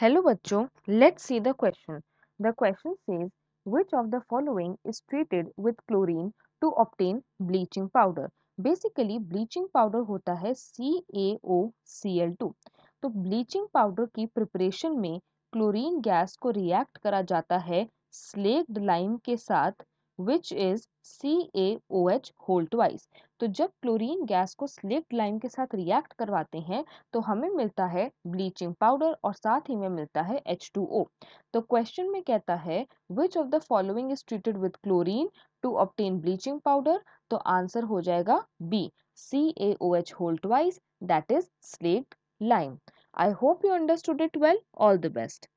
hello बच्चों let's see the question the question says which of the following is treated with chlorine to obtain bleaching powder basically bleaching powder होता है C A O C L two तो bleaching powder की preparation में chlorine gas को react करा जाता है slaked lime के साथ which is C A O H whole twice तो जब क्लोरीन गैस को स्लेक्ट लाइम के साथ रिएक्ट करवाते हैं तो हमें मिलता है ब्लीचिंग पाउडर और साथ ही में मिलता है एच टू ओ तो क्वेश्चन में कहता है which of the following is treated with chlorine to obtain bleaching powder तो आंसर हो जाएगा B C A O H whole twice that is slaked lime I hope you understood it well all the best